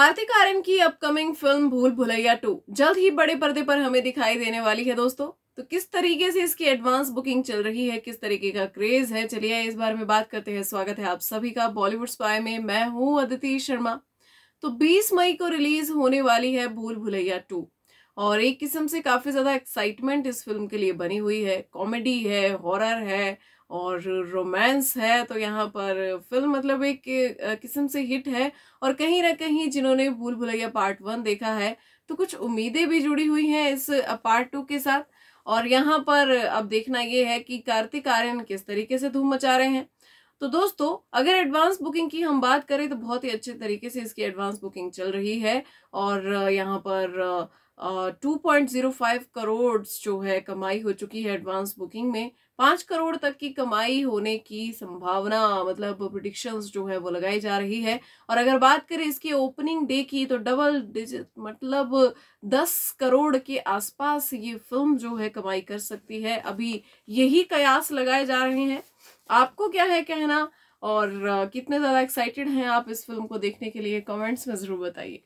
कार्तिक आर्यन की upcoming film भूल Bhulaiyaa to जल्द ही बड़े पर्दे पर हमें दिखाई देने वाली है दोस्तों तो किस तरीके से इसकी एडवांस बुकिंग चल रही है किस तरीके का क्रेज है चलिए इस बार में बात करते हैं स्वागत है आप सभी का बॉलीवुड स्पाई में मैं हूं अदिति शर्मा तो 20 मई को रिलीज होने वाली है भूल भुलैया टू और एक किस्म से काफ़ी ज़्यादा एक्साइटमेंट इस फिल्म के लिए बनी हुई है कॉमेडी है हॉरर है और रोमांस है तो यहाँ पर फिल्म मतलब एक किस्म से हिट है और कहीं ना कहीं जिन्होंने भूल भुलैया पार्ट वन देखा है तो कुछ उम्मीदें भी जुड़ी हुई हैं इस पार्ट टू के साथ और यहाँ पर अब देखना ये है कि कार्तिक आर्यन किस तरीके से धूम मचा रहे हैं तो दोस्तों अगर एडवांस बुकिंग की हम बात करें तो बहुत ही अच्छे तरीके से इसकी एडवांस बुकिंग चल रही है और यहाँ पर two point zero five crore जो है कमाई हो चुकी है एडवांस बुकिंग में पाँच करोड़ तक की कमाई होने की संभावना मतलब प्रिडिक्शंस जो है वो लगाई जा रही है और अगर बात करें इसकी ओपनिंग डे की तो डबल डिजिट मतलब दस करोड़ के आसपास ये फिल्म जो है कमाई कर सकती है अभी यही कयास लगाए जा रहे हैं आपको क्या है कहना और कितने ज़्यादा एक्साइटेड हैं आप इस फिल्म को देखने के लिए कमेंट्स में ज़रूर बताइए